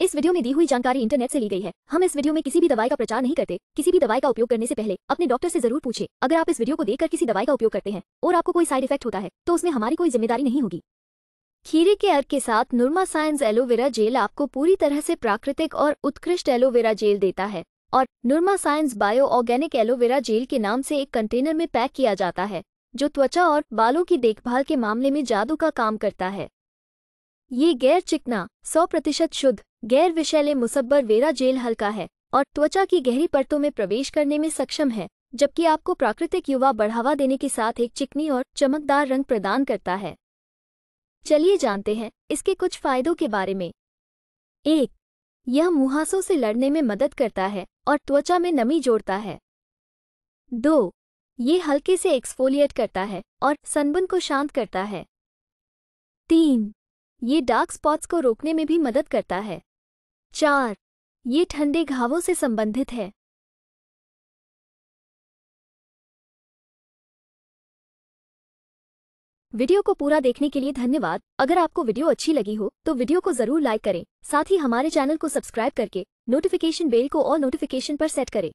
इस वीडियो में दी हुई जानकारी इंटरनेट से ली गई है हम इस वीडियो में किसी भी दवाई का प्रचार नहीं करते किसी भी दवाई का उपयोग करने से पहले अपने डॉक्टर से जरूर पूछे अगर आप इस वीडियो को देखकर किसी दवाई का उपयोग करते हैं और आपको कोई साइड इफेक्ट होता है तो उसमें हमारी कोई जिम्मेदारी नहीं होगी खीरे के अर्क के साथ नुरमा साइंस एलोवेरा जेल आपको पूरी तरह से प्राकृतिक और उत्कृष्ट एलोवेरा जेल देता है और नुर्मा science bio organic aloe vera gel के नाम से एक कंटेनर में पैक किया जाता है जो त्वचा और बालों की देखभाल के मामले में जादू का काम करता है ये गैर चिकना 100 प्रतिशत शुद्ध गैर विषैले मुसब्बर वेरा जेल हल्का है और त्वचा की गहरी परतों में प्रवेश करने में सक्षम है जबकि आपको प्राकृतिक युवा बढ़ावा देने के साथ एक चिकनी और चमकदार रंग प्रदान करता है चलिए जानते हैं इसके कुछ फायदों के बारे में एक यह मुहासों से लड़ने में मदद करता है और त्वचा में नमी जोड़ता है दो ये हल्के से एक्सफोलिएट करता है और सनबुन को शांत करता है तीन ये डार्क स्पॉट्स को रोकने में भी मदद करता है चार ये ठंडे घावों से संबंधित है वीडियो को पूरा देखने के लिए धन्यवाद अगर आपको वीडियो अच्छी लगी हो तो वीडियो को जरूर लाइक करें साथ ही हमारे चैनल को सब्सक्राइब करके नोटिफिकेशन बेल को और नोटिफिकेशन पर सेट करें